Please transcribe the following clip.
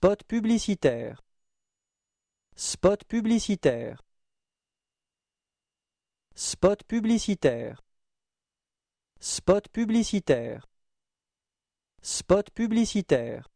Spot publicitaire. Spot publicitaire. Spot publicitaire. Spot publicitaire. Spot publicitaire.